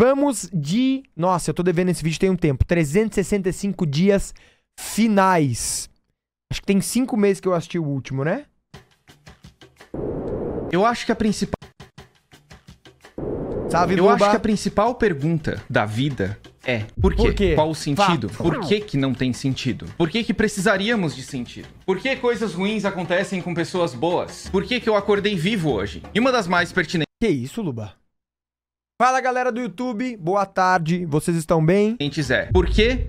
Vamos de. Nossa, eu tô devendo esse vídeo tem um tempo. 365 dias finais. Acho que tem 5 meses que eu assisti o último, né? Eu acho que a principal. Sabe, eu acho que a principal pergunta da vida é. Por quê? Por quê? Qual o sentido? Fato. Por que, que não tem sentido? Por que, que precisaríamos de sentido? Por que coisas ruins acontecem com pessoas boas? Por que, que eu acordei vivo hoje? E uma das mais pertinentes. Que isso, Luba? Fala galera do YouTube, boa tarde, vocês estão bem? Quem quiser. Por quê?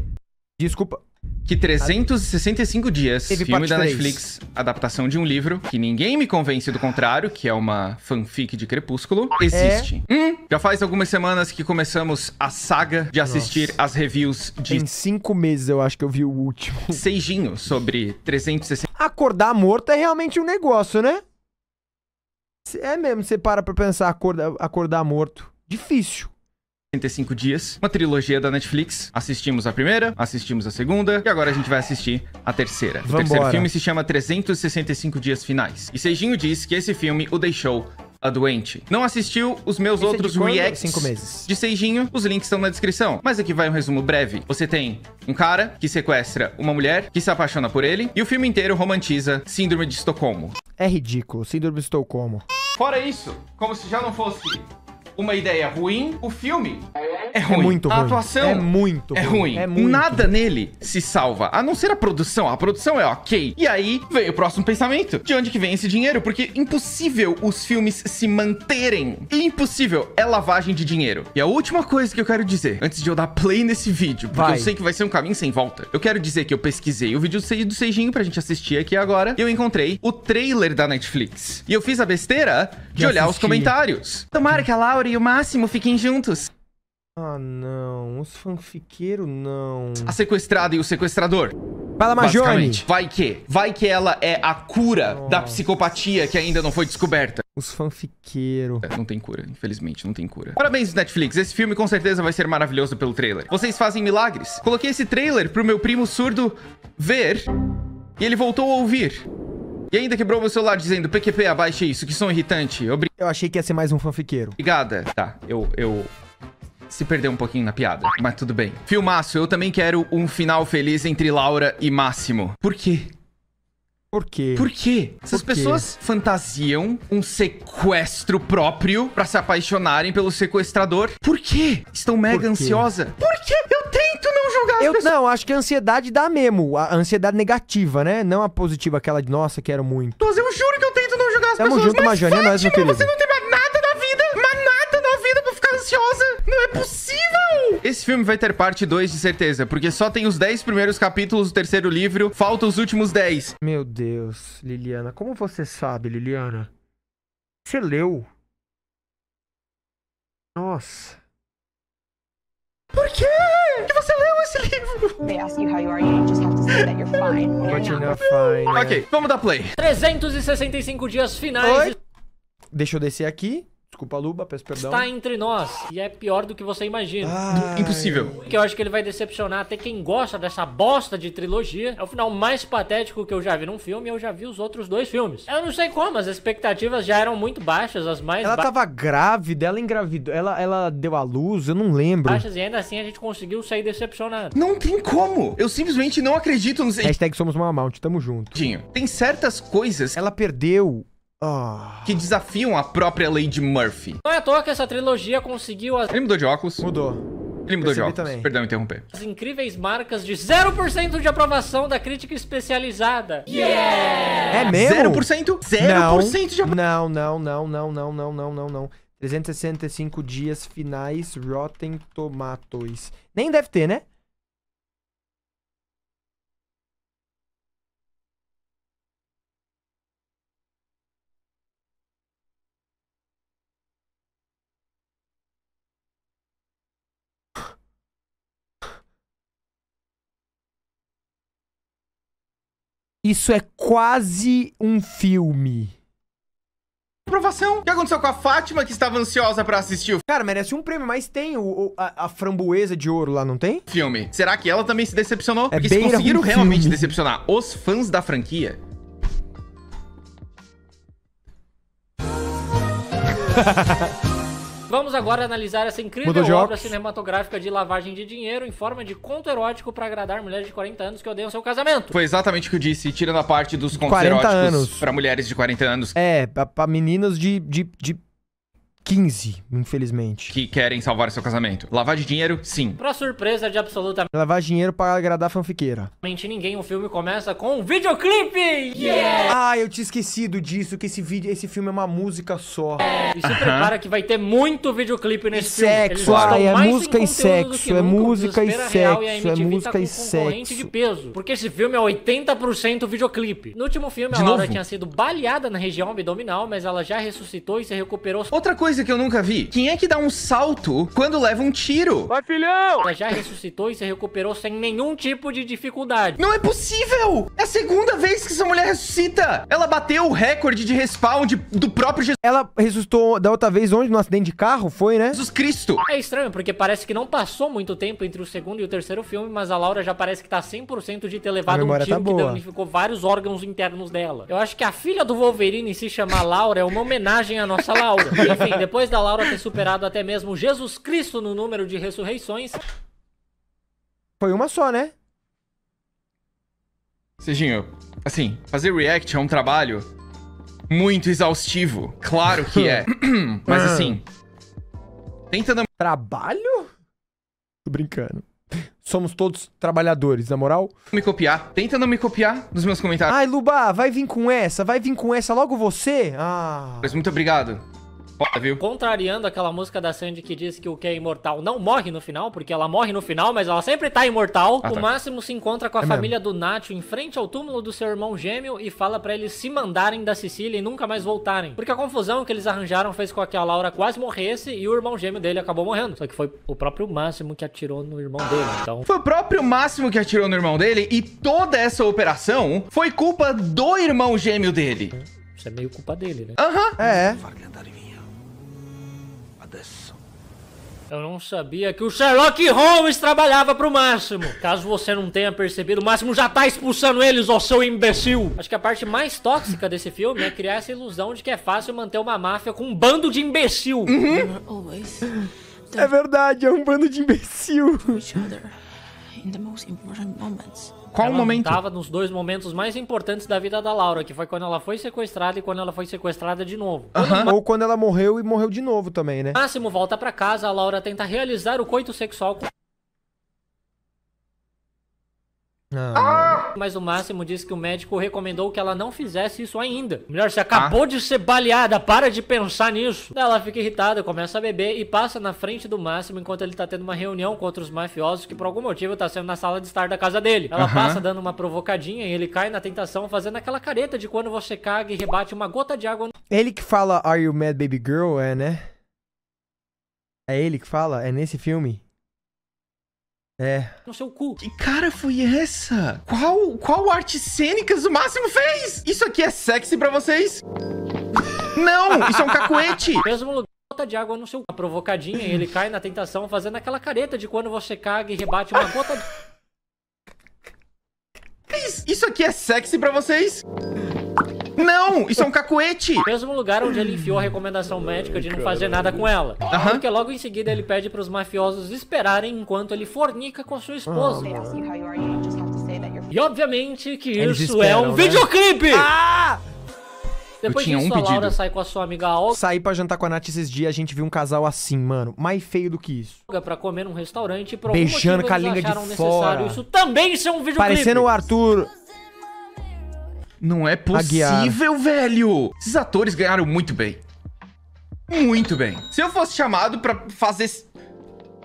Desculpa. Que 365 dias, Teve filme da 3. Netflix, adaptação de um livro, que ninguém me convence do contrário, que é uma fanfic de Crepúsculo, é? existe. É. Hum, já faz algumas semanas que começamos a saga de assistir Nossa. as reviews de... Em cinco meses eu acho que eu vi o último. Seijinho sobre 360... Acordar morto é realmente um negócio, né? É mesmo, você para pra pensar, acorda, acordar morto difícil. 65 dias, uma trilogia da Netflix. Assistimos a primeira, assistimos a segunda e agora a gente vai assistir a terceira. Vambora. O terceiro filme se chama 365 Dias Finais. E Seijinho diz que esse filme o deixou a doente. Não assistiu os meus Esse é outros é reacts de Seijinho? Os links estão na descrição. Mas aqui vai um resumo breve. Você tem um cara que sequestra uma mulher, que se apaixona por ele, e o filme inteiro romantiza Síndrome de Estocolmo. É ridículo, Síndrome de Estocolmo. Fora isso, como se já não fosse uma ideia ruim, o filme é, é ruim. É muito a atuação é muito é ruim. É muito Nada ruim. nele se salva, a não ser a produção. A produção é ok. E aí vem o próximo pensamento. De onde que vem esse dinheiro? Porque impossível os filmes se manterem. Impossível. É lavagem de dinheiro. E a última coisa que eu quero dizer, antes de eu dar play nesse vídeo, porque vai. eu sei que vai ser um caminho sem volta. Eu quero dizer que eu pesquisei o vídeo do Seijinho pra gente assistir aqui agora. E eu encontrei o trailer da Netflix. E eu fiz a besteira de, de olhar assistir. os comentários. Tomara que a Laura e o Máximo fiquem juntos. Ah, não. Os fanfiqueiros, não. A sequestrada e o sequestrador. Fala, Majone. Vai que. Vai que ela é a cura Nossa. da psicopatia que ainda não foi descoberta. Os fanfiqueiros. É, não tem cura, infelizmente, não tem cura. Parabéns, Netflix. Esse filme com certeza vai ser maravilhoso pelo trailer. Vocês fazem milagres. Coloquei esse trailer pro meu primo surdo ver e ele voltou a ouvir. E ainda quebrou meu celular dizendo, PQP, abaixa isso, que som irritante. Obrig... Eu achei que ia ser mais um fanfiqueiro. Obrigada. Tá, eu... eu se perdeu um pouquinho na piada, mas tudo bem. Filmaço, eu também quero um final feliz entre Laura e Máximo. Por quê? Por quê? Por quê? Essas Por quê? pessoas fantasiam um sequestro próprio para se apaixonarem pelo sequestrador. Por quê? Estão mega ansiosas? Por quê? Eu tento não julgar as eu, pessoas. Não, acho que a ansiedade dá mesmo. A ansiedade negativa, né? Não a positiva, aquela de nossa, quero muito. Mas eu juro que eu tento não julgar as Tamo pessoas. Tamo junto, mas Majone, é Fátima, é nóis, Você não tem mais nada na vida, mais nada na vida pra ficar ansiosa. Não é possível. Esse filme vai ter parte 2, de certeza, porque só tem os 10 primeiros capítulos do terceiro livro, faltam os últimos 10. Meu Deus, Liliana, como você sabe, Liliana? Você leu? Nossa. Por quê? Que você leu esse livro? Né? Ok, vamos dar play. 365 dias finais. Oi? Deixa eu descer aqui desculpa Luba, peço perdão. Está entre nós e é pior do que você imagina. Ah, Impossível. Que eu acho que ele vai decepcionar até quem gosta dessa bosta de trilogia. É o final mais patético que eu já vi num filme e eu já vi os outros dois filmes. Eu não sei como, as expectativas já eram muito baixas, as mais Ela ba... tava grávida, ela engravidou, ela, ela deu à luz, eu não lembro. Baixas e ainda assim a gente conseguiu sair decepcionado. Não tem como. Eu simplesmente não acredito nos... Hashtag somos uma mount, tamo junto. Tinho, tem certas coisas... Ela perdeu Oh. Que desafiam a própria lei de Murphy. Não é à toa que essa trilogia conseguiu... As... Ele mudou de óculos. Mudou. Ele mudou de óculos. Também. Perdão, interromper. As incríveis marcas de 0% de aprovação da crítica especializada. Yeah! É mesmo? 0%? 0% não, de aprovação. Não, não, não, não, não, não, não, não, não. 365 dias finais Rotten Tomatoes. Nem deve ter, né? Isso é quase um filme. Aprovação. O que aconteceu com a Fátima que estava ansiosa pra assistir o Cara, merece um prêmio, mas tem o, o- a, a framboesa de ouro lá, não tem? filme? Será que ela também se decepcionou? É Porque se conseguiram filme. realmente decepcionar os fãs da franquia, Vamos agora analisar essa incrível obra cinematográfica de lavagem de dinheiro em forma de conto erótico para agradar mulheres de 40 anos que odeiam seu casamento. Foi exatamente o que eu disse, tirando a parte dos contos eróticos para mulheres de 40 anos. É, para meninos de, de, de 15, infelizmente. Que querem salvar seu casamento. Lavar de dinheiro, sim. Pra surpresa de absolutamente... Lavar dinheiro para agradar a fanfiqueira. ninguém, o filme começa com um videoclipe! Yeah! Ah, eu tinha esquecido disso, que esse vídeo, esse filme é uma música só. É, e se uh -huh. prepara que vai ter muito videoclipe nesse é e filme. É sexo, é tá música e sexo, é música e sexo, é música e sexo. de peso, porque esse filme é 80% videoclipe. No último filme, de a Laura novo? tinha sido baleada na região abdominal, mas ela já ressuscitou e se recuperou. Outra coisa coisa que eu nunca vi. Quem é que dá um salto quando leva um tiro? Vai, filhão! Ela já ressuscitou e se recuperou sem nenhum tipo de dificuldade. Não é possível! É a segunda vez que essa mulher ressuscita! Ela bateu o recorde de respawn de, do próprio Jesus. Ela ressuscitou da outra vez onde? No acidente de carro? Foi, né? Jesus Cristo! É estranho, porque parece que não passou muito tempo entre o segundo e o terceiro filme, mas a Laura já parece que tá 100% de ter levado um tiro tá que danificou vários órgãos internos dela. Eu acho que a filha do Wolverine se chamar Laura é uma homenagem à nossa Laura. Enfim, depois da Laura ter superado até mesmo Jesus Cristo no número de ressurreições. Foi uma só, né? Serginho, assim, fazer react é um trabalho muito exaustivo. Claro que é. Mas ah. assim. Tenta Trabalho? Tô brincando. Somos todos trabalhadores, na moral. Me copiar. Tenta não me copiar nos meus comentários. Ai, Lubá, vai vir com essa, vai vir com essa logo você. Ah. Mas muito obrigado foda, viu? Contrariando aquela música da Sandy que diz que o que é imortal não morre no final, porque ela morre no final, mas ela sempre tá imortal. Ah, tá. O Máximo se encontra com a é família mesmo. do Nacho em frente ao túmulo do seu irmão gêmeo e fala para eles se mandarem da Sicília e nunca mais voltarem. Porque a confusão que eles arranjaram fez com que a Laura quase morresse e o irmão gêmeo dele acabou morrendo. Só que foi o próprio Máximo que atirou no irmão dele, então... Foi o próprio Máximo que atirou no irmão dele e toda essa operação foi culpa do irmão gêmeo dele. Isso é meio culpa dele, né? Aham. Uhum. É. é. Eu não sabia que o Sherlock Holmes trabalhava pro Máximo. Caso você não tenha percebido, o Máximo já tá expulsando eles, ó seu imbecil. Acho que a parte mais tóxica desse filme é criar essa ilusão de que é fácil manter uma máfia com um bando de imbecil. Uhum. É verdade, é um bando de imbecil. Qual ela momento? Estava nos dois momentos mais importantes da vida da Laura, que foi quando ela foi sequestrada e quando ela foi sequestrada de novo. Uh -huh. Ou quando ela morreu e morreu de novo também, né? Máximo volta para casa, a Laura tenta realizar o coito sexual com Ah. Mas o Máximo disse que o médico recomendou que ela não fizesse isso ainda. Melhor, você ah. acabou ah. de ser baleada, para de pensar nisso. Ela fica irritada, começa a beber e passa na frente do Máximo enquanto ele tá tendo uma reunião contra os mafiosos que por algum motivo tá sendo na sala de estar da casa dele. Ela uhum. passa dando uma provocadinha e ele cai na tentação fazendo aquela careta de quando você caga e rebate uma gota de água. Ele que fala Are You Mad Baby Girl, é, né? É ele que fala? É nesse filme? É. No seu cu. Que cara foi essa? Qual, qual arte cênicas o Máximo fez? Isso aqui é sexy pra vocês? Não, isso é um cacuete. Mesmo lugar gota de água no seu uma provocadinha e ele cai na tentação fazendo aquela careta de quando você caga e rebate uma gota de... Isso aqui é sexy pra vocês? Não, isso é um cacuete. Mesmo lugar onde ele enfiou a recomendação médica de não fazer nada com ela. Uhum. Porque logo em seguida ele pede para os mafiosos esperarem enquanto ele fornica com sua esposa. Ah, e obviamente que Eles isso é esperam, é um né? videoclipe! Ah! Depois eu tinha disso, um pedido. a Laura sai com a sua amiga Olga. Saí pra jantar com a Nath esses dias, a gente viu um casal assim, mano. Mais feio do que isso. Pra comer num restaurante e Beijando com a língua de fora. Isso também ser um videoclipe. Parecendo o Arthur... Não é possível, velho! Esses atores ganharam muito bem. Muito bem. Se eu fosse chamado para fazer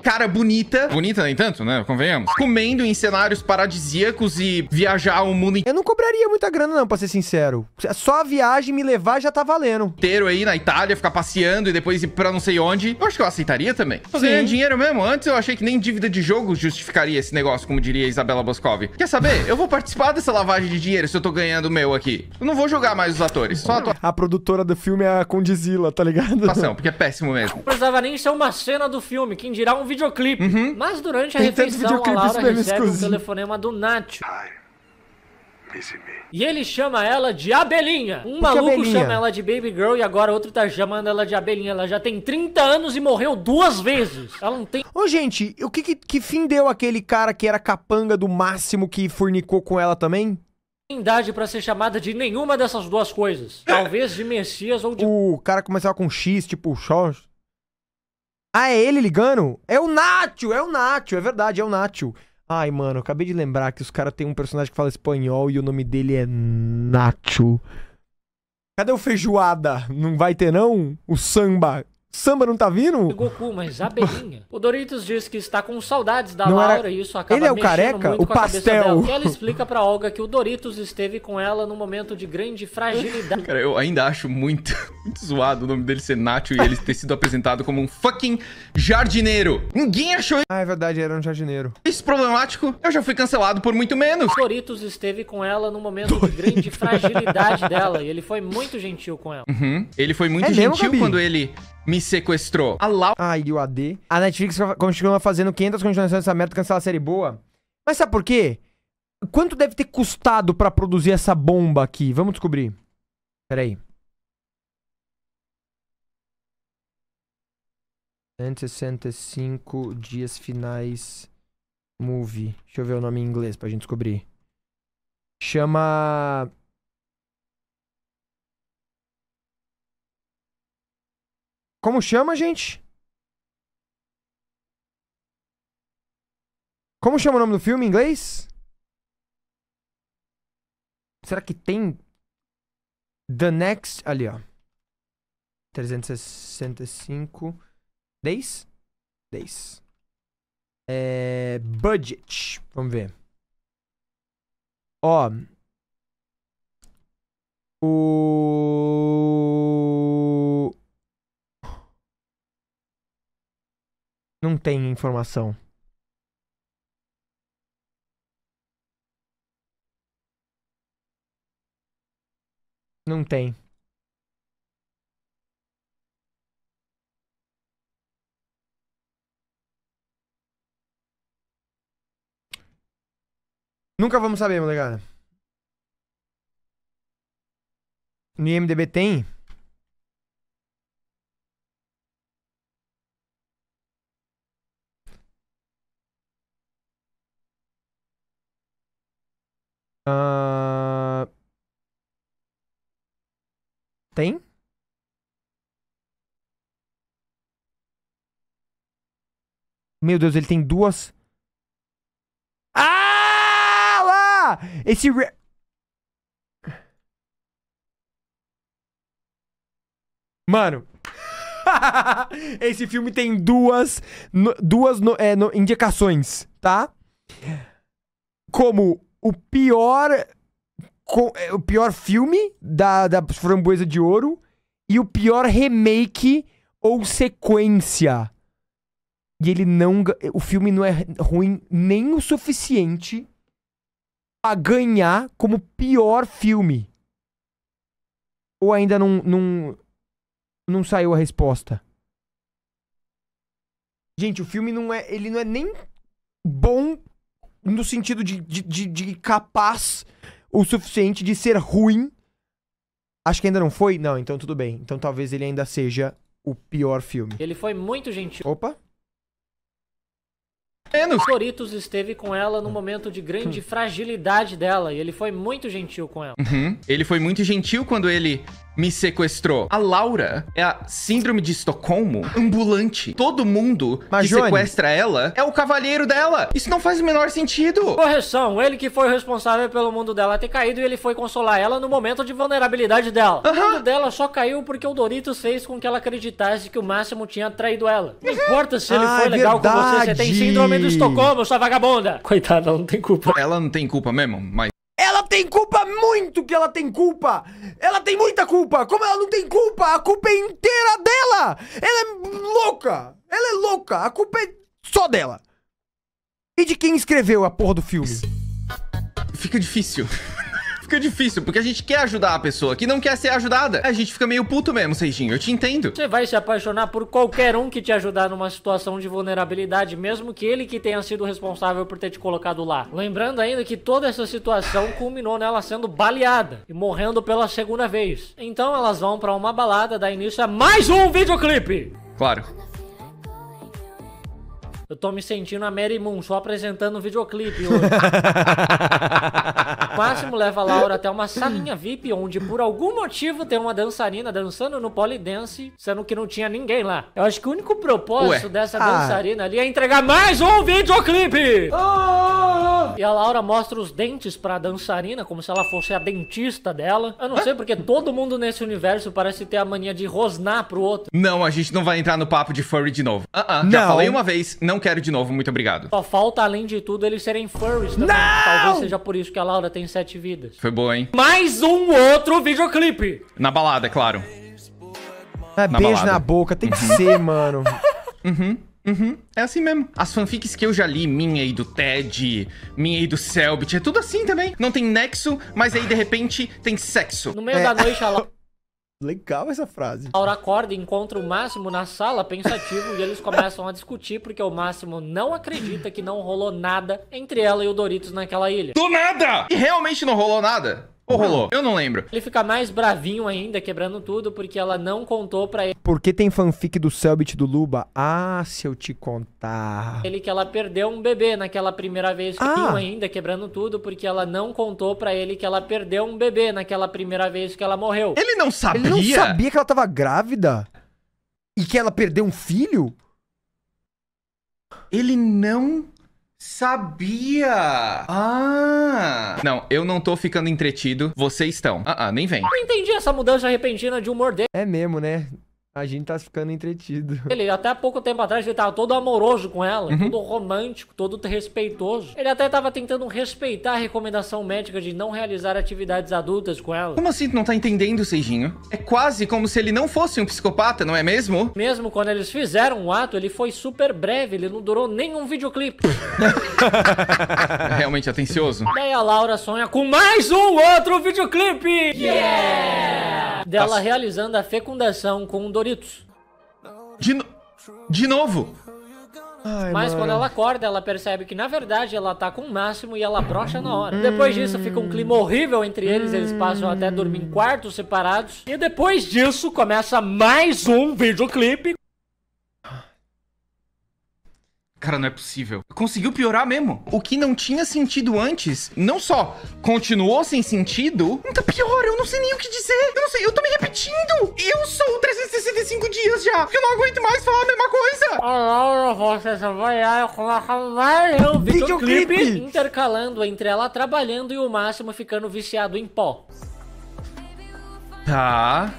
cara bonita. Bonita, nem tanto, né? Convenhamos. Comendo em cenários paradisíacos e viajar o mundo inteiro. Eu não cobraria muita grana, não, pra ser sincero. Só a viagem me levar já tá valendo. Inteiro aí na Itália, ficar passeando e depois ir pra não sei onde. Eu acho que eu aceitaria também. Ganhar dinheiro mesmo. Antes eu achei que nem dívida de jogo justificaria esse negócio, como diria Isabela Boscov. Quer saber? Eu vou participar dessa lavagem de dinheiro se eu tô ganhando o meu aqui. Eu não vou jogar mais os atores. Só a, a produtora do filme é a Condizila, tá ligado? Passão, porque é péssimo mesmo. Não precisava nem ser uma cena do filme. Quem dirá um um videoclipe. Uhum. Mas durante a Tem refeição, a Laura recebe um telefonema do Nacho. E ele chama ela de Abelhinha. Um maluco chama ela de Baby Girl e agora outro tá chamando ela de Abelhinha. Ela já tem 30 anos e morreu duas vezes. Ela não tem. Ô, gente, o que, que, que fim deu aquele cara que era capanga do máximo que fornicou com ela também? idade para ser chamada de nenhuma dessas duas coisas. Talvez de Messias ou de. O cara começava com X, tipo Xox. Ah, é ele ligando? É o Nacho, é o Nacho, é verdade, é o Nacho. Ai, mano, acabei de lembrar que os caras têm um personagem que fala espanhol e o nome dele é Nacho. Cadê o feijoada? Não vai ter não? O samba samba não tá vindo? Goku, mas abelhinha. O Doritos diz que está com saudades da não Laura era... e isso acaba Ele é o careca? o pastel. Ela explica pra Olga que o Doritos esteve com ela num momento de grande fragilidade. Cara, eu ainda acho muito, muito zoado o nome dele ser Nacho e ele ter sido apresentado como um fucking jardineiro. Ninguém achou Ah, é verdade, era um jardineiro. Isso problemático, eu já fui cancelado por muito menos. O Doritos esteve com ela num momento Doritos. de grande fragilidade dela e ele foi muito gentil com ela. Uhum. Ele foi muito é gentil mesmo, quando ele me sequestrou. A Lau... Ah, e o AD. A Netflix continua fazendo 500 continuações dessa merda, cancelar é a série boa. Mas sabe por quê? Quanto deve ter custado para produzir essa bomba aqui? Vamos descobrir. Pera aí. cinco dias finais movie. Deixa eu ver o nome em inglês pra gente descobrir. Chama Como chama, gente? Como chama o nome do filme em inglês? Será que tem The Next ali, ó. 365 dez, dez. É, budget, vamos ver. Ó, o não tem informação. Não tem. Nunca vamos saber, molecada. No IMDB tem Uh... Tem? Meu Deus, ele tem duas. Ah! Lá! Esse. Re... Mano. Esse filme tem duas. No, duas no, é, no, indicações, tá? Como o pior com, é, o pior filme da, da Framboesa de Ouro e o pior remake ou sequência. E ele não. O filme não é ruim nem o suficiente a ganhar como pior filme. Ou ainda não. Não, não saiu a resposta. Gente, o filme não é. Ele não é nem bom no sentido de, de, de, de capaz o suficiente de ser ruim. Acho que ainda não foi? Não, então tudo bem. Então talvez ele ainda seja o pior filme. Ele foi muito gentil. Opa. Menos. Doritos esteve com ela no momento de grande hum. fragilidade dela e ele foi muito gentil com ela. Uhum. Ele foi muito gentil quando ele me sequestrou. A Laura é a síndrome de Estocolmo ambulante. Todo mundo Mas, que Johnny, sequestra ela é o cavalheiro dela. Isso não faz o menor sentido. Correção, ele que foi o responsável pelo mundo dela ter caído e ele foi consolar ela no momento de vulnerabilidade dela. Uhum. O mundo dela só caiu porque o Doritos fez com que ela acreditasse que o Máximo tinha traído ela. Não uhum. importa se ele ah, foi é legal verdade. com você, você tem síndrome do Estocolmo, sua vagabunda. Coitada, ela não tem culpa. Ela não tem culpa mesmo, mas... Ela tem culpa muito que ela tem culpa. Ela tem muita culpa. Como ela não tem culpa, a culpa é inteira dela. Ela é louca. Ela é louca. A culpa é só dela. E de quem escreveu a porra do filme? Fica difícil fica difícil, porque a gente quer ajudar a pessoa que não quer ser ajudada. A gente fica meio puto mesmo, Serginho, eu te entendo. Você vai se apaixonar por qualquer um que te ajudar numa situação de vulnerabilidade, mesmo que ele que tenha sido responsável por ter te colocado lá. Lembrando ainda que toda essa situação culminou nela sendo baleada e morrendo pela segunda vez. Então elas vão para uma balada, dar início a mais um videoclipe. Claro. Eu tô me sentindo a Mary Moon, só apresentando um videoclipe hoje. Máximo leva a Laura até uma salinha VIP, onde por algum motivo tem uma dançarina dançando no polidense, sendo que não tinha ninguém lá. Eu acho que o único propósito Ué. dessa ah. dançarina ah. ali é entregar mais um videoclipe! Ah, ah, e a Laura mostra os dentes pra dançarina, como se ela fosse a dentista dela. Eu não sei porque todo mundo nesse universo parece ter a mania de rosnar pro outro. Não, a gente não vai entrar no papo de furry de novo. Uh -uh, já não. falei uma vez, não não quero de novo, muito obrigado. Só falta, além de tudo, eles serem furries também. Não! Talvez seja por isso que a Laura tem sete vidas. Foi boa, hein? Mais um outro videoclipe. Na balada, é claro. É na beijo balada. na boca, tem que uhum. ser, mano. Uhum. Uhum, é assim mesmo. As fanfics que eu já li, minha e do Ted, minha e do Selbit, é tudo assim também. Não tem nexo, mas aí de repente tem sexo. No meio é. da noite, ela. Legal essa frase. Laura acorda e encontra o Máximo na sala pensativo e eles começam a discutir porque o Máximo não acredita que não rolou nada entre ela e o Doritos naquela ilha. Do nada! E realmente não rolou nada? Ou rolou? Eu não lembro. Ele fica mais bravinho ainda, quebrando tudo, porque ela não contou pra ele. Por que tem fanfic do Selbit do Luba? Ah, se eu te contar. Ele que ela perdeu um bebê naquela primeira vez, ah. ainda, quebrando tudo, porque ela não contou pra ele que ela perdeu um bebê naquela primeira vez que ela morreu. Ele não sabia? Ele não sabia que ela tava grávida? E que ela perdeu um filho? Ele não Sabia! Ah! Não, eu não tô ficando entretido. Vocês estão. Ah, ah, nem vem. Não entendi essa mudança repentina de humor dele. É mesmo, né? A gente tá ficando entretido. Ele, até pouco tempo atrás, ele tava todo amoroso com ela, uhum. todo romântico, todo respeitoso. Ele até tava tentando respeitar a recomendação médica de não realizar atividades adultas com ela. Como assim tu não tá entendendo, Seijinho? É quase como se ele não fosse um psicopata, não é mesmo? Mesmo quando eles fizeram o um ato, ele foi super breve, ele não durou nenhum videoclipe. realmente atencioso. Daí a Laura sonha com mais um outro videoclipe! Yeah! Dela Nossa. Tá realizando a fecundação com um favoritos. De, no... de novo? Ai, Mas mano. quando ela acorda, ela percebe que na verdade ela tá com o máximo e ela brocha na hora. Hum. Depois disso, fica um clima horrível entre eles, eles hum. passam até dormir em quartos separados. E depois disso, começa mais um videoclipe Cara, não é possível. Conseguiu piorar mesmo. O que não tinha sentido antes, não só continuou sem sentido, ainda pior, eu não sei nem o que dizer. Eu não sei, eu tô me repetindo. Eu sou 365 dias já. Eu não aguento mais falar a mesma coisa. Olá, Eu trabalhar com a clipe intercalando entre ela trabalhando e o Máximo ficando viciado em pó. Tá.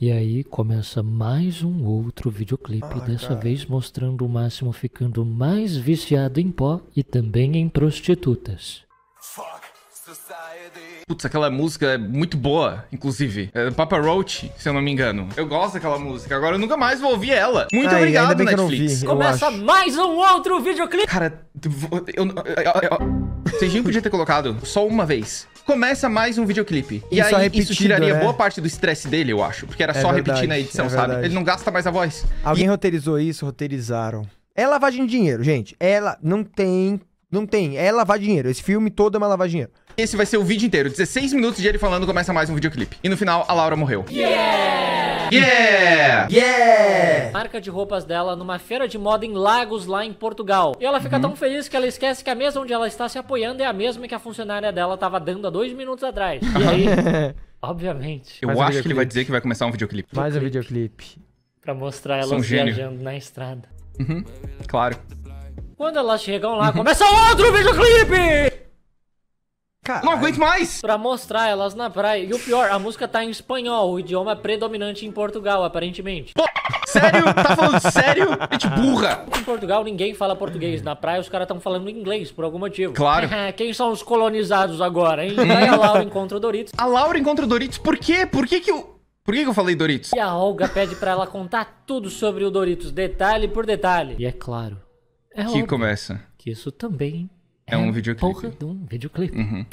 E aí começa mais um outro videoclipe, ah, dessa cara. vez mostrando o Máximo ficando mais viciado em pó e também em prostitutas. Fuck. Putz, aquela música é muito boa, inclusive. É Papa Roach, se eu não me engano. Eu gosto daquela música. Agora eu nunca mais vou ouvir ela. Muito Ai, obrigado, Netflix. Vi, Começa acho. mais um outro videoclipe. Cara, eu. eu, que Serginho podia ter colocado só uma vez. Começa mais um videoclipe. E isso aí é isso tiraria né? boa parte do estresse dele, eu acho. Porque era é só verdade, repetir na é edição, é sabe? Ele não gasta mais a voz. Alguém e... roteirizou isso, roteirizaram. É lavagem de dinheiro, gente. Ela não tem. Não tem. É lavar dinheiro. Esse filme todo é uma lavagem de dinheiro. Esse vai ser o vídeo inteiro. 16 minutos de ele falando, começa mais um videoclipe. E no final, a Laura morreu. Yeah! Yeah! Yeah! Marca de roupas dela numa feira de moda em Lagos, lá em Portugal. E ela fica uhum. tão feliz que ela esquece que a mesa onde ela está se apoiando é a mesma que a funcionária dela estava dando há dois minutos atrás. E aí... Obviamente. Eu acho que ele vai dizer que vai começar um videoclipe. Mais um videoclipe. Pra mostrar elas um viajando na estrada. Uhum, claro. Quando elas chegam lá, começa outro videoclipe! Caralho. Não aguento mais! Pra mostrar elas na praia. E o pior, a música tá em espanhol, o idioma é predominante em Portugal, aparentemente. Pô, sério? Tá falando sério? Gente burra! Em Portugal ninguém fala português. Na praia os caras tão falando inglês, por algum motivo. Claro. Quem são os colonizados agora, hein? Daí hum. a Laura encontra o Doritos. A Laura encontra o Doritos? Por quê? Por que que o... Por que, que, eu falei Doritos? E a Olga pede para ela contar tudo sobre o Doritos, detalhe por detalhe. E é claro. É que óbvio começa. Que isso também é um é, videoclipe. Porra de um videoclipe. Uhum.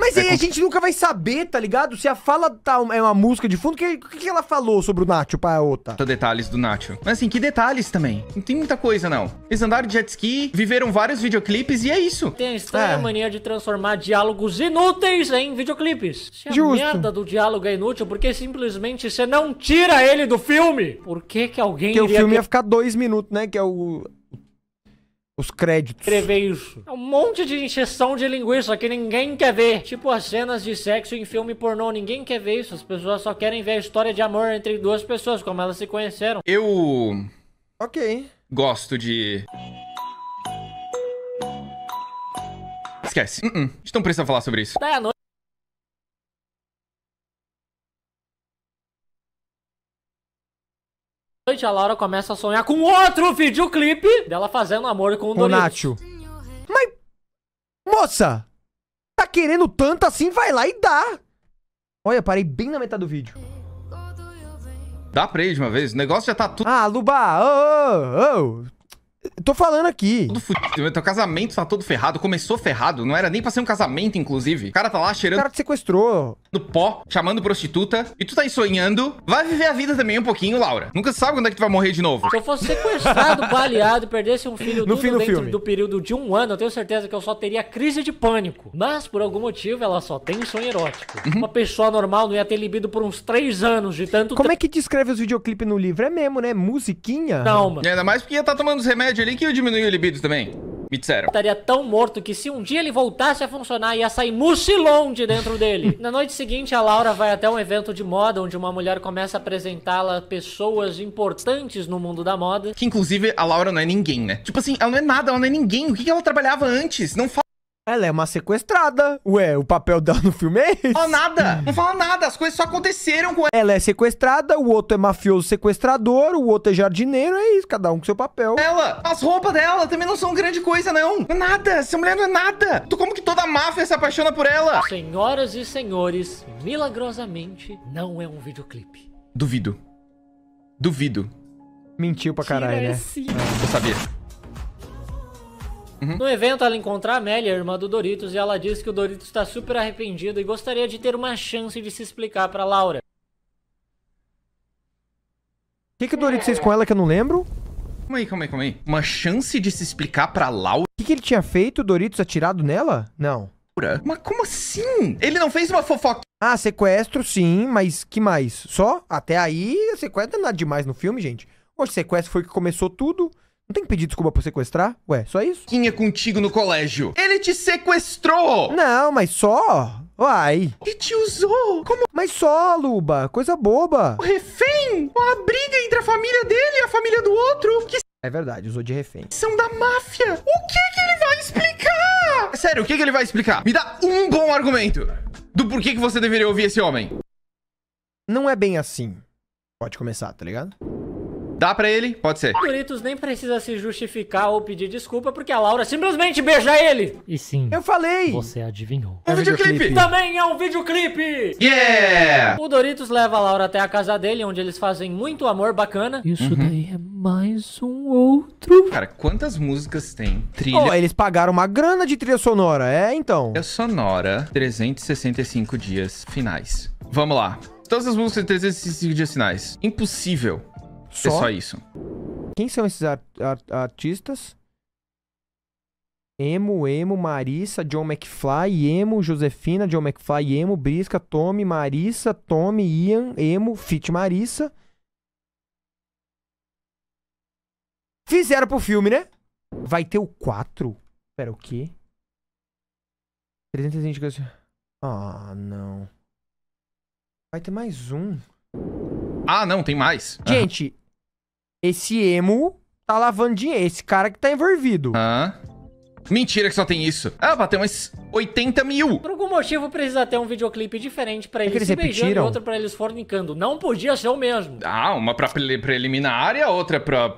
Mas é aí a gente nunca vai saber, tá ligado? Se a fala tá, é uma música de fundo, o que, que ela falou sobre o Nacho pra outra? Tô detalhes do Nacho. Mas assim, que detalhes também. Não tem muita coisa, não. Eles andaram de jet ski, viveram vários videoclipes e é isso. Tem a estranha é. mania de transformar diálogos inúteis em videoclipes. Se é a Justo. merda do diálogo é inútil, porque simplesmente você não tira ele do filme? Por que que alguém Porque o filme ia ficar dois minutos, né? Que é o... Os créditos. Escrever isso. É um monte de injeção de linguiça que ninguém quer ver. Tipo as cenas de sexo em filme pornô. Ninguém quer ver isso. As pessoas só querem ver a história de amor entre duas pessoas, como elas se conheceram. Eu. Ok. Gosto de. Esquece. Uh -uh. A gente não precisa falar sobre isso. Tá, noite, a Laura começa a sonhar com outro videoclipe dela fazendo amor com o Donatio. Nacho. Mas, moça, tá querendo tanto assim, vai lá e dá. Olha, parei bem na metade do vídeo. Dá ir de uma vez, o negócio já tá tudo... Ah, Luba, ô, ô, ô. Tô falando aqui. Tudo fudido, teu casamento tá todo ferrado, começou ferrado, não era nem pra ser um casamento, inclusive. O cara tá lá cheirando... O cara te sequestrou no pó, chamando prostituta, e tu tá aí sonhando, vai viver a vida também um pouquinho, Laura. Nunca sabe quando é que tu vai morrer de novo. Se eu fosse sequestrado, baleado e perdesse um filho no fim do dentro filme. do período de um ano, eu tenho certeza que eu só teria crise de pânico. Mas, por algum motivo, ela só tem um sonho erótico. Uhum. Uma pessoa normal não ia ter libido por uns três anos de tanto Como é que descreve os videoclipes no livro? É mesmo, né? Musiquinha? Não, mano. E ainda mais porque ia tá tomando os remédios ali que eu diminuir o libido também me disseram. Estaria tão morto que se um dia ele voltasse a funcionar, ia sair mucilon de dentro dele. Na noite seguinte, a Laura vai até um evento de moda, onde uma mulher começa a apresentá-la pessoas importantes no mundo da moda. Que inclusive a Laura não é ninguém, né? Tipo assim, ela não é nada, ela não é ninguém. O que ela trabalhava antes? Não fala ela é uma sequestrada. Ué, o papel dela no filme é esse? Não fala nada. Não fala nada. As coisas só aconteceram com ela. Ela é sequestrada, o outro é mafioso sequestrador, o outro é jardineiro. É isso, cada um com seu papel. Ela, as roupas dela também não são grande coisa, não. Não é nada. Essa mulher não é nada. Tu como que toda máfia se apaixona por ela? Senhoras e senhores, milagrosamente, não é um videoclipe. Duvido. Duvido. Mentiu pra caralho, né? Ah, eu sabia. Uhum. No evento, ela encontra a Amélia, irmã do Doritos, e ela diz que o Doritos está super arrependido e gostaria de ter uma chance de se explicar para Laura. O que, que o Doritos fez com ela que eu não lembro? Calma aí, calma aí, calma aí. Uma chance de se explicar pra Laura? O que, que ele tinha feito? O Doritos atirado nela? Não. Mas como assim? Ele não fez uma fofoca. Ah, sequestro, sim, mas que mais? Só? Até aí, sequestro não é nada demais no filme, gente. O sequestro foi que começou tudo. Não tem que pedir desculpa por sequestrar? Ué, só isso? Quinha contigo no colégio. Ele te sequestrou! Não, mas só? Uai. E te usou? Como? Mas só, Luba. Coisa boba. O refém? Uma briga entre a família dele e a família do outro? Que... É verdade, usou de refém. São da máfia. O que que ele vai explicar? Sério, o que que ele vai explicar? Me dá um bom argumento do porquê que você deveria ouvir esse homem. Não é bem assim. Pode começar, tá ligado? Dá pra ele? Pode ser. Doritos nem precisa se justificar ou pedir desculpa, porque a Laura simplesmente beija ele. E sim. Eu falei. Você adivinhou. É um videoclipe. Também é um videoclipe. Yeah! O Doritos leva a Laura até a casa dele, onde eles fazem muito amor bacana. Isso uhum. daí é mais um outro. Cara, quantas músicas tem? Trilha. Oh, eles pagaram uma grana de trilha sonora, é então? É sonora, 365 dias finais. Vamos lá. Todas as músicas de 365 dias finais. Impossível é só? É só isso. Quem são esses art art artistas? Emo, Emo, Marissa, John McFly, Emo, Josefina, John McFly, Emo, Brisca, Tommy, Marissa, Tommy, Ian, Emo, Fit Marissa. Fizeram pro filme, né? Vai ter o 4? Pera, o quê? 320 coisas. Ah, não. Vai ter mais um. Ah, não, tem mais. Gente, esse emo tá lavando dinheiro. Esse cara que tá envolvido. Ah. Mentira que só tem isso. Ah, bateu mais 80 mil. Por algum motivo precisa ter um videoclipe diferente pra é eles, eles se repetiram? beijando e outro pra eles fornicando. Não podia ser o mesmo. Ah, uma pra preliminar e a outra pra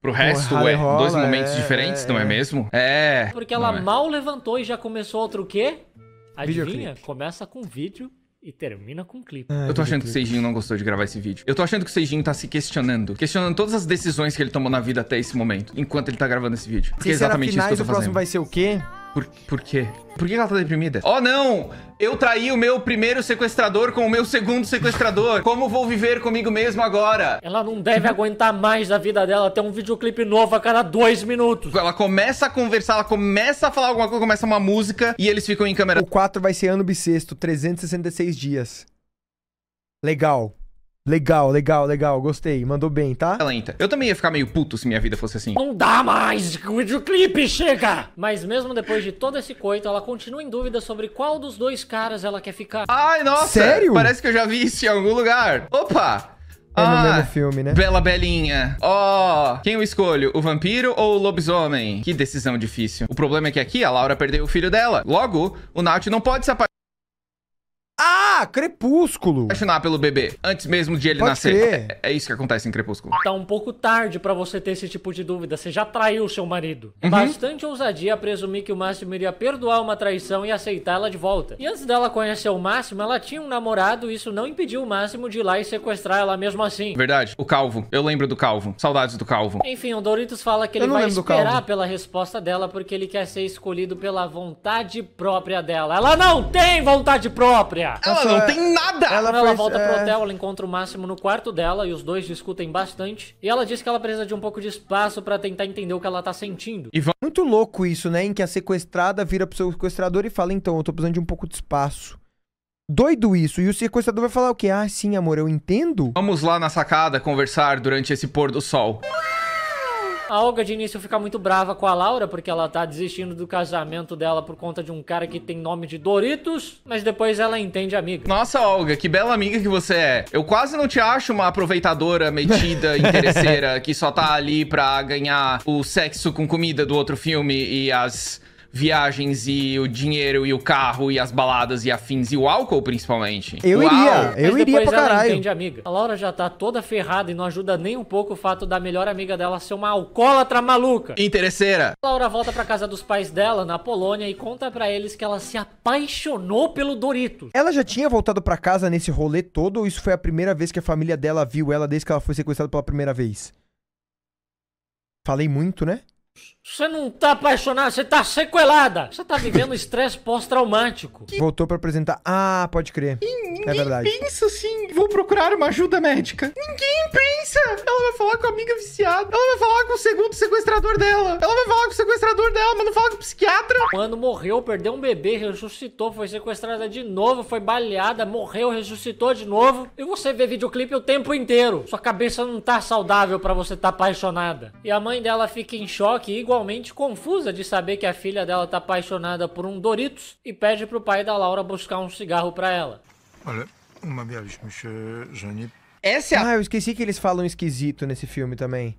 Pro resto, Porra, ué, rola, dois momentos é, diferentes, é, não é, é. mesmo? É. Porque ela é. mal levantou e já começou outro quê? Adivinha? Videoclip. Começa com vídeo e termina com um clipe. Ah, eu tô achando que o Seijinho não gostou de gravar esse vídeo. Eu tô achando que o Seijinho tá se questionando. Questionando todas as decisões que ele tomou na vida até esse momento, enquanto ele tá gravando esse vídeo. Porque é exatamente isso que eu tô fazendo. o próximo vai ser o quê? Por, por quê? Por que ela tá deprimida? Oh, não! Eu traí o meu primeiro sequestrador com o meu segundo sequestrador. Como vou viver comigo mesmo agora? Ela não deve aguentar mais a vida dela ter um videoclipe novo a cada dois minutos. Ela começa a conversar, ela começa a falar alguma coisa, começa uma música e eles ficam em câmera. O 4 vai ser ano bissexto, 366 dias. Legal. Legal, legal, legal. Gostei. Mandou bem, tá? Ela entra. Eu também ia ficar meio puto se minha vida fosse assim. Não dá mais! O videoclipe chega! Mas mesmo depois de todo esse coito, ela continua em dúvida sobre qual dos dois caras ela quer ficar. Ai, nossa! Sério? Parece que eu já vi isso em algum lugar. Opa! É ah, no mesmo filme, né? Bela Belinha. Ó, oh, quem eu escolho? O vampiro ou o lobisomem? Que decisão difícil. O problema é que aqui a Laura perdeu o filho dela. Logo, o Nath não pode se apaixonar. Ah, Crepúsculo. Apaixonar pelo bebê antes mesmo de ele Pode nascer. É, é, isso que acontece em Crepúsculo. Tá um pouco tarde para você ter esse tipo de dúvida. Você já traiu seu marido. Uhum. Bastante ousadia presumir que o Máximo iria perdoar uma traição e aceitá-la de volta. E antes dela conhecer o Máximo, ela tinha um namorado e isso não impediu o Máximo de ir lá e sequestrar ela mesmo assim. Verdade. O Calvo. Eu lembro do Calvo. Saudades do Calvo. Enfim, o Doritos fala que ele vai esperar pela resposta dela porque ele quer ser escolhido pela vontade própria dela. Ela não tem vontade própria! nada! Tá ela não é... tem nada! Ela, ela fez, volta é... pro hotel, ela encontra o Máximo no quarto dela e os dois discutem bastante. E ela diz que ela precisa de um pouco de espaço para tentar entender o que ela tá sentindo. E muito louco isso, né? Em que a sequestrada vira pro seu sequestrador e fala: então, eu tô precisando de um pouco de espaço. Doido isso. E o sequestrador vai falar o quê? Ah, sim, amor, eu entendo. Vamos lá na sacada conversar durante esse pôr do sol. A Olga de início fica muito brava com a Laura, porque ela tá desistindo do casamento dela por conta de um cara que tem nome de Doritos, mas depois ela entende amiga. Nossa, Olga, que bela amiga que você é. Eu quase não te acho uma aproveitadora metida, interesseira, que só tá ali pra ganhar o sexo com comida do outro filme e as viagens e o dinheiro e o carro e as baladas e afins e o álcool, principalmente. Eu Uau. iria, eu Mas iria pra caralho. Entende, amiga. A Laura já tá toda ferrada e não ajuda nem um pouco o fato da melhor amiga dela ser uma alcoólatra maluca. Interesseira. A Laura volta pra casa dos pais dela, na Polônia, e conta para eles que ela se apaixonou pelo Doritos. Ela já tinha voltado para casa nesse rolê todo ou isso foi a primeira vez que a família dela viu ela desde que ela foi sequestrada pela primeira vez? Falei muito, né? Você não tá apaixonada, você tá sequelada. Você tá vivendo estresse pós-traumático. Voltou pra apresentar. Ah, pode crer. E é ninguém é verdade. pensa assim, vou procurar uma ajuda médica. Ninguém pensa. Ela vai falar com a amiga viciada. Ela vai falar com o segundo sequestrador dela. Ela vai falar com o sequestrador dela, mas não fala com o psiquiatra. Mano, morreu, perdeu um bebê, ressuscitou, foi sequestrada de novo, foi baleada, morreu, ressuscitou de novo. E você vê videoclipe o tempo inteiro. Sua cabeça não tá saudável para você tá apaixonada. E a mãe dela fica em choque, igual igualmente confusa de saber que a filha dela está apaixonada por um Doritos e pede para o pai da Laura buscar um cigarro para ela. Olha, uma Essa é a... Ah, eu esqueci que eles falam esquisito nesse filme também.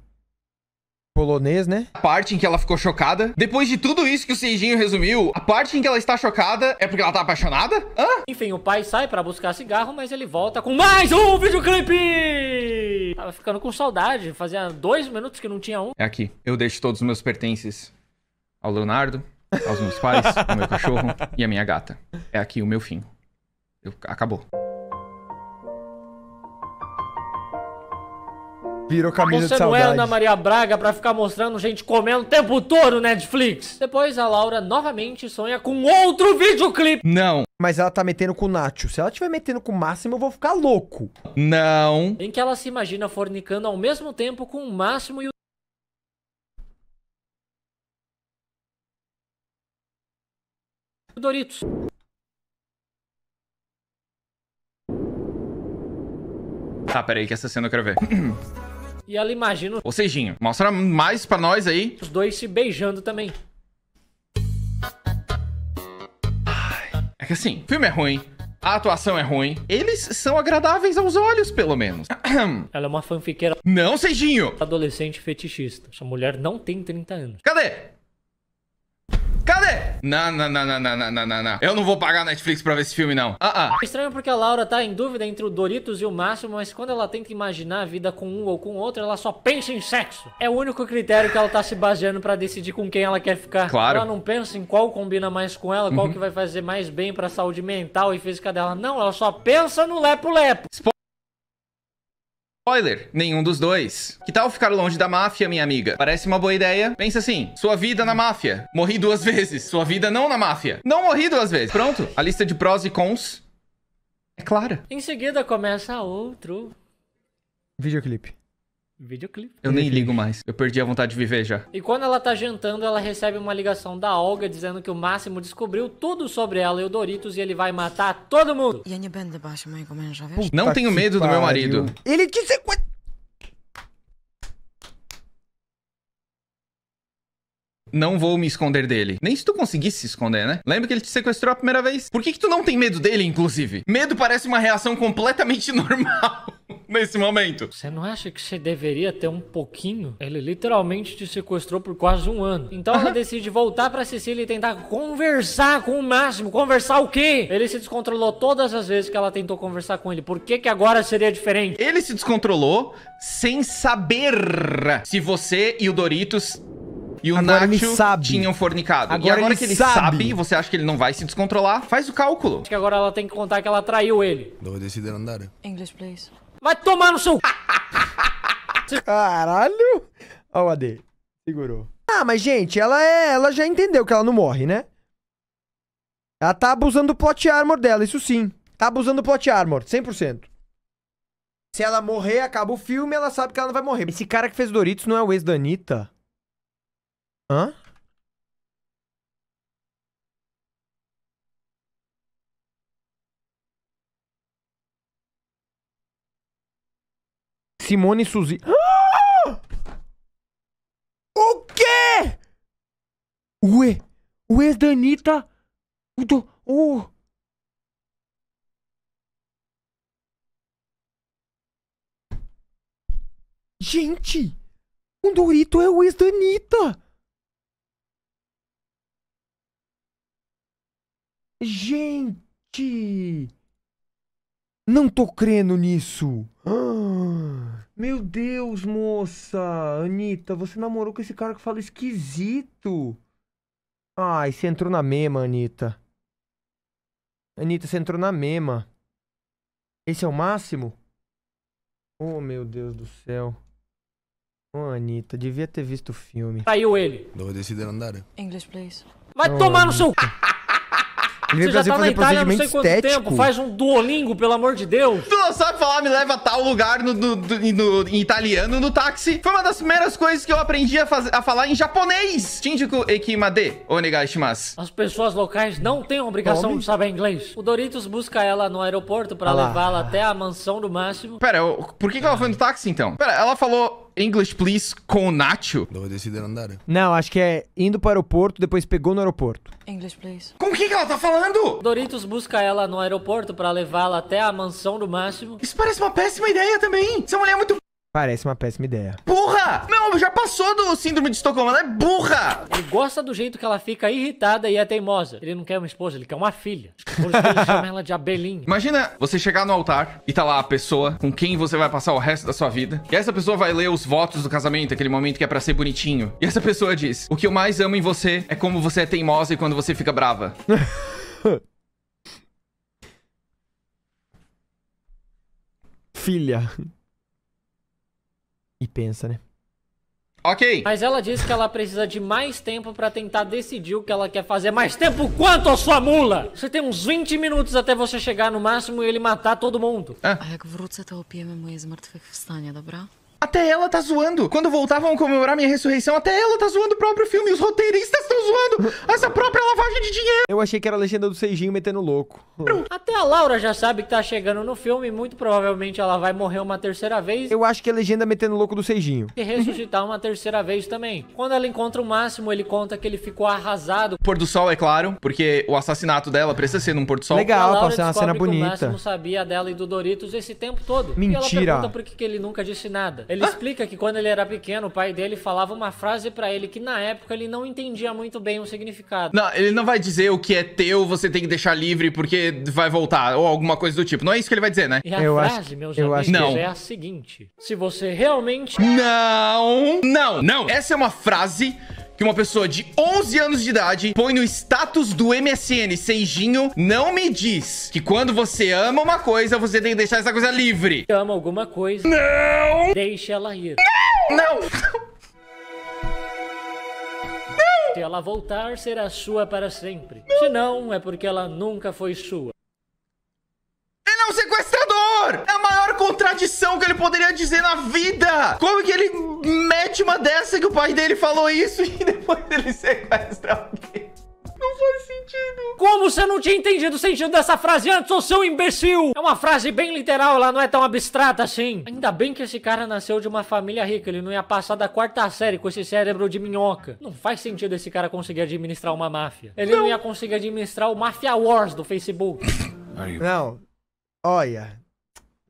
Polonês, né? A parte em que ela ficou chocada. Depois de tudo isso que o Seijinho resumiu, a parte em que ela está chocada é porque ela tá apaixonada? Hã? Enfim, o pai sai para buscar cigarro, mas ele volta com mais um videoclipe! tava ficando com saudade. Fazia dois minutos que não tinha um. É aqui. Eu deixo todos os meus pertences ao Leonardo, aos meus pais, ao meu cachorro e à minha gata. É aqui o meu fim. Eu... Acabou. Virou caminho de saudade. não é Ana Maria Braga pra ficar mostrando gente comendo o tempo todo, Netflix. Depois a Laura novamente sonha com outro videoclipe. Não. Mas ela tá metendo com o Nacho. Se ela tiver metendo com o Máximo, eu vou ficar louco. Não. Em que ela se imagina fornicando ao mesmo tempo com o Máximo e o... Doritos. Tá, peraí, que essa cena eu quero ver. E ela imagina. Ou seja, mostra mais pra nós aí. Os dois se beijando também. Ai, é que assim, o filme é ruim, a atuação é ruim. Eles são agradáveis aos olhos, pelo menos. Ela é uma fanfiqueira. Não, Seijinho! Adolescente fetichista. Essa mulher não tem 30 anos. Cadê? Não, não, não, não, não, não, não, não. Eu não vou pagar a Netflix pra ver esse filme, não. Ah, uh ah. -uh. estranho porque a Laura tá em dúvida entre o Doritos e o Máximo, mas quando ela tenta imaginar a vida com um ou com outro, ela só pensa em sexo. É o único critério que ela tá se baseando pra decidir com quem ela quer ficar. Claro. Ela não pensa em qual combina mais com ela, qual uhum. que vai fazer mais bem pra saúde mental e física dela. Não, ela só pensa no lepo-lepo. Spoiler, nenhum dos dois. Que tal ficar longe da máfia, minha amiga? Parece uma boa ideia? Pensa assim, sua vida na máfia. Morri duas vezes, sua vida não na máfia. Não morri duas vezes. Pronto, a lista de prós e cons é clara. Em seguida começa outro videoclipe videoclipe. Eu nem ligo mais. Eu perdi a vontade de viver já. E quando ela tá jantando, ela recebe uma ligação da Olga dizendo que o Máximo descobriu tudo sobre ela e o Doritos e ele vai matar todo mundo. É, não tenho medo do meu marido. Ele te sequestrou. não vou me esconder dele. Nem se tu conseguisse se esconder, né? Lembra que ele te sequestrou a primeira vez? Por que, que tu não tem medo dele, inclusive? Medo parece uma reação completamente normal nesse momento. Você não acha que você deveria ter um pouquinho? Ele literalmente te sequestrou por quase um ano. Então ela decide voltar pra Sicília e tentar conversar com o Máximo. Conversar o quê? Ele se descontrolou todas as vezes que ela tentou conversar com ele. Por que que agora seria diferente? Ele se descontrolou sem saber se você e o Doritos e o agora Nacho sabe. tinham fornicado. Agora e agora ele que ele sabe. sabe. você acha que ele não vai se descontrolar? Faz o cálculo. Acho que agora ela tem que contar que ela traiu ele. English, please. Vai tomar no seu... Caralho! Olha o AD. Segurou. Ah, mas, gente, ela é... Ela já entendeu que ela não morre, né? Ela tá abusando do plot armor dela, isso sim. Tá abusando do plot armor, 100%. Se ela morrer, acaba o filme, ela sabe que ela não vai morrer. Esse cara que fez Doritos não é o ex da Anitta? Hã? Simone Suzy. Ah! O quê? Ué, o ex da Anitta. O do. O... Gente, o Dorito é o ex da Anitta. Gente. Não tô crendo nisso. Ah. meu Deus, moça. Anitta, você namorou com esse cara que fala esquisito. Ai, você entrou na mema, Anitta. Anitta, você entrou na mema. Esse é o máximo? Oh, meu Deus do céu. Ô, oh, Anitta, devia ter visto o filme. Saiu ele. Dois decidir andar. English, please. Vai oh, tomar no seu... Ele Você já tá na Itália não sei quanto estético. tempo, faz um duolingo, pelo amor de Deus. Tu não sabe falar, me leva a tal lugar no, no, no, em italiano no táxi. Foi uma das primeiras coisas que eu aprendi a, faz, a falar em japonês. Shinjuku ekimade onegaishimasu. As pessoas locais não têm obrigação Homem? de saber inglês. O Doritos busca ela no aeroporto pra ah levá-la até a mansão do Máximo. Pera, eu, por que, que ela foi no táxi, então? Pera, ela falou English Please com o Nacho? Não, decidir andar. Não, acho que é indo para o aeroporto, depois pegou no aeroporto. English Please. Com que, que ela tá falando? Doritos busca ela no aeroporto pra levá-la até a mansão do Máximo. Isso parece uma péssima ideia também. Essa mulher é muito Parece uma péssima ideia. Burra! Não, já passou do síndrome de Estocolmo, ela é burra! Ele gosta do jeito que ela fica irritada e é teimosa. Ele não quer uma esposa, ele quer uma filha. Por isso que ele chama ela de abelhinha. Imagina você chegar no altar e tá lá a pessoa com quem você vai passar o resto da sua vida. E essa pessoa vai ler os votos do casamento, aquele momento que é pra ser bonitinho. E essa pessoa diz, o que eu mais amo em você é como você é teimosa e quando você fica brava. filha e pensa, né? Ok. Mas ela disse que ela precisa de mais tempo para tentar decidir o que ela quer fazer. Mais tempo quanto, a sua mula? Você tem uns 20 minutos até você chegar no máximo e ele matar todo mundo. É. Até ela tá zoando. Quando voltavam comemorar minha ressurreição, até ela tá zoando o próprio filme. Os roteiristas estão zoando essa própria lavagem de dinheiro. Eu achei que era a legenda do Seijinho metendo louco. Até a Laura já sabe que tá chegando no filme. Muito provavelmente ela vai morrer uma terceira vez. Eu acho que é a legenda metendo louco do Seijinho. E ressuscitar uma terceira vez também. Quando ela encontra o Máximo, ele conta que ele ficou arrasado. Pôr do sol, é claro, porque o assassinato dela precisa ser num pôr do sol. Legal, pra ser uma cena bonita. o Máximo sabia dela e do Doritos esse tempo todo. Mentira. E ela pergunta por que ele nunca disse nada. Ele explica que quando ele era pequeno, o pai dele falava uma frase para ele que na época ele não entendia muito bem o significado. Não, ele não vai dizer o que é teu, você tem que deixar livre porque vai voltar, ou alguma coisa do tipo. Não é isso que ele vai dizer, né? E a eu frase, acho, meus eu amigos, acho. é a seguinte: Se você realmente. Não! Não! Não! Essa é uma frase que uma pessoa de 11 anos de idade põe no status do MSN Seijinho não me diz que quando você ama uma coisa, você tem que deixar essa coisa livre. Ama alguma coisa. Não! Deixa ela ir. Não! Não! não. Se ela voltar, será sua para sempre. Se não, é porque ela nunca foi sua. Ele é um sequestrador! É a maior contradição que ele poderia dizer na vida! Como que ele mete uma dessa que o pai dele falou isso e depois ele sequestra alguém? Não faz sentido. Como você não tinha entendido o sentido dessa frase antes, ô seu imbecil? É uma frase bem literal, ela não é tão abstrata assim. Ainda bem que esse cara nasceu de uma família rica, ele não ia passar da quarta série com esse cérebro de minhoca. Não faz sentido esse cara conseguir administrar uma máfia. Ele não, não ia conseguir administrar o Mafia Wars do Facebook. Não, Olha,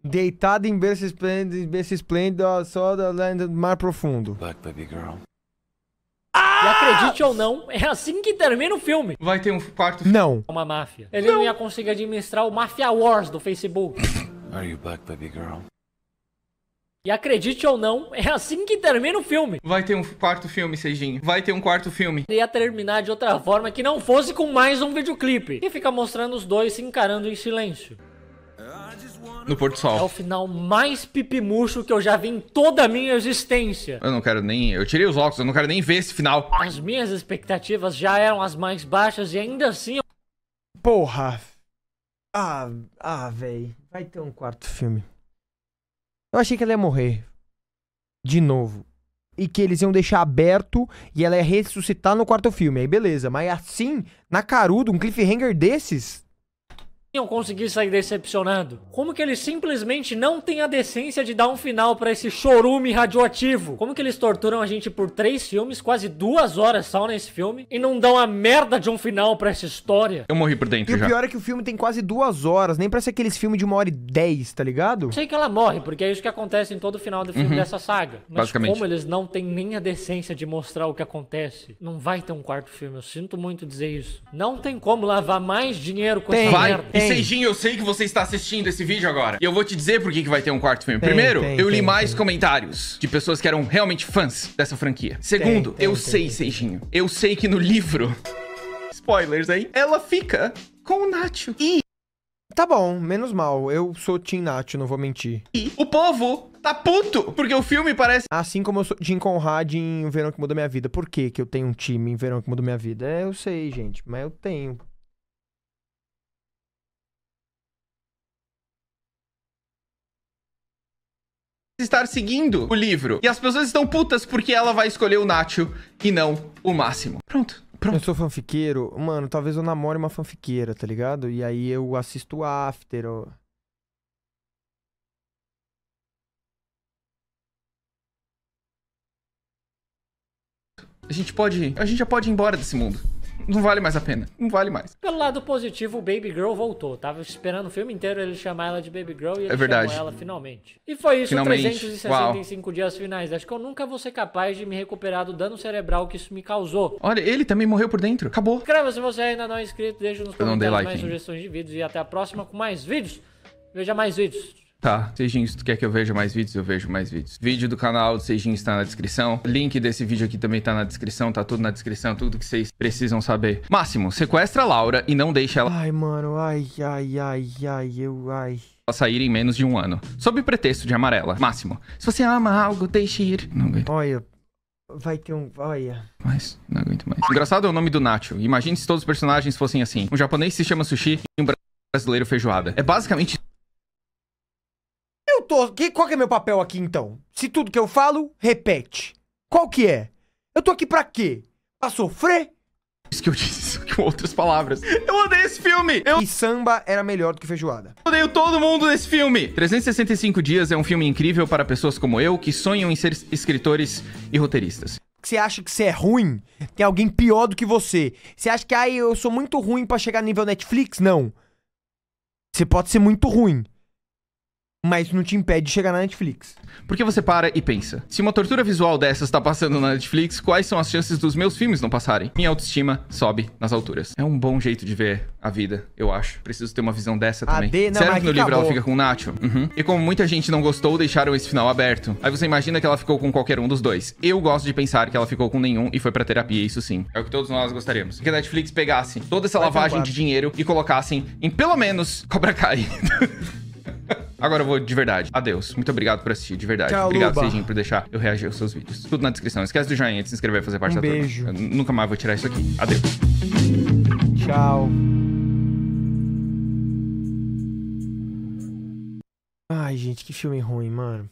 deitado em berço esplêndido, em berço esplêndido só da lenda do mar profundo. baby girl. E acredite ou não, é assim que termina o filme. Vai ter um quarto filme. Não. Uma máfia. Ele não. não ia conseguir administrar o Mafia Wars do Facebook. Are you baby girl? E acredite ou não, é assim que termina o filme. Vai ter um quarto filme, Sejinho. Vai ter um quarto filme. Ia terminar de outra forma que não fosse com mais um videoclipe. E fica mostrando os dois se encarando em silêncio no Porto Sol. É o final mais pipimuxo que eu já vi em toda a minha existência. Eu não quero nem. Eu tirei os óculos, eu não quero nem ver esse final. As minhas expectativas já eram as mais baixas e ainda assim. Eu... Porra. Ah, ah, velho. Vai ter um quarto filme. Eu achei que ela ia morrer. De novo. E que eles iam deixar aberto e ela ia ressuscitar no quarto filme. Aí beleza. Mas assim, na caruda, um cliffhanger desses, iam conseguir sair decepcionado. Como que eles simplesmente não têm a decência de dar um final para esse chorume radioativo? Como que eles torturam a gente por três filmes, quase duas horas só nesse filme, e não dão a merda de um final para essa história? Eu morri por dentro e já. o pior é que o filme tem quase duas horas, nem parece aqueles filmes de uma hora e dez, tá ligado? Sei que ela morre, porque é isso que acontece em todo o final do filme uhum. dessa saga. Mas Basicamente. como eles não têm nem a decência de mostrar o que acontece, não vai ter um quarto filme, eu sinto muito dizer isso. Não tem como lavar mais dinheiro com tem. essa vai. merda. Seijinho, eu sei que você está assistindo esse vídeo agora. E eu vou te dizer por que, que vai ter um quarto filme. Tem, Primeiro, tem, eu li tem, mais comentários de pessoas que eram realmente fãs dessa franquia. Segundo, eu sei, Seijinho. Eu sei que no livro. Spoilers aí. Ela fica com o Nacho. E. Tá bom, menos mal. Eu sou Team Nacho, não vou mentir. E o povo tá puto, porque o filme parece... Assim como eu sou Jim Conrad em O Verão que Mudou Minha Vida. Por que que eu tenho um time em Verão que Mudou Minha Vida? É, eu sei, gente, mas eu tenho. estar seguindo o livro. E as pessoas estão putas porque ela vai escolher o Nacho e não o Máximo. Pronto. Pronto. Eu sou fanfiqueiro, mano, talvez eu namore uma fanfiqueira, tá ligado? E aí eu assisto After, ou... A gente pode. A gente já pode ir embora desse mundo não vale mais a pena. Não vale mais. Pelo lado positivo, o Baby Girl voltou. Tava esperando o filme inteiro ele chamar ela de Baby Girl e ele é verdade. chamou ela finalmente. E foi isso, finalmente. 365 Uau. dias finais. Acho que eu nunca vou ser capaz de me recuperar do dano cerebral que isso me causou. Olha, ele também morreu por dentro. Acabou. Crava, se você ainda não é inscrito, deixa nos comentários like, mais hein. sugestões de vídeos e até a próxima com mais vídeos. Veja mais vídeos. Tá, Seijin, se tu quer que eu veja mais vídeos, eu vejo mais vídeos. Vídeo do canal do Seijin está na descrição. Link desse vídeo aqui também tá na descrição, tá tudo na descrição, tudo que vocês precisam saber. Máximo, sequestra a Laura e não deixa ela... Ai, mano, ai, ai, ai, ai, eu, ai ela sair em menos de um ano, sob pretexto de amarela. Máximo, se você ama algo, deixe ir. Não aguento. Olha, vai ter um... Olha... Mas, não aguento mais. Engraçado é o nome do Nacho. Imagine se todos os personagens fossem assim. Um japonês se chama Sushi e um brasileiro feijoada. É basicamente eu tô. Que, qual que é meu papel aqui então? Se tudo que eu falo, repete. Qual que é? Eu tô aqui pra quê? Pra sofrer? Isso que eu disse com outras palavras. Eu odeio esse filme! Eu... E samba era melhor do que feijoada. Eu odeio todo mundo nesse filme! 365 Dias é um filme incrível para pessoas como eu que sonham em ser escritores e roteiristas. Você acha que você é ruim? Tem alguém pior do que você. Você acha que, ah, eu sou muito ruim para chegar no nível Netflix? Não. Você pode ser muito ruim, mas não te impede de chegar na Netflix. Porque você para e pensa: se uma tortura visual dessas está passando na Netflix, quais são as chances dos meus filmes não passarem? Minha autoestima sobe nas alturas. É um bom jeito de ver a vida, eu acho. Preciso ter uma visão dessa também. De... Não, Sério que no livro acabou. ela fica com o Nacho? Uhum. E como muita gente não gostou, deixaram esse final aberto. Aí você imagina que ela ficou com qualquer um dos dois. Eu gosto de pensar que ela ficou com nenhum e foi pra terapia, isso sim. É o que todos nós gostaríamos. Que a Netflix pegasse toda essa lavagem de dinheiro e colocassem em pelo menos Cobra Kai. Agora eu vou de verdade. Adeus. Muito obrigado por assistir, de verdade. Tchau, obrigado, Luba. por deixar eu reagir aos seus vídeos. Tudo na descrição. Esquece do joinha de se inscrever e fazer parte um da beijo. turma. Beijo. nunca mais vou tirar isso aqui. Adeus. Tchau. Ai, gente, que filme ruim, mano.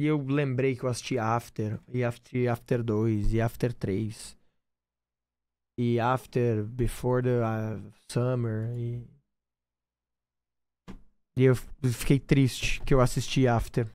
E eu lembrei que eu assisti After, e After, After 2, e After 3. E After, Before the uh, Summer, e... E eu fiquei triste que eu assisti After.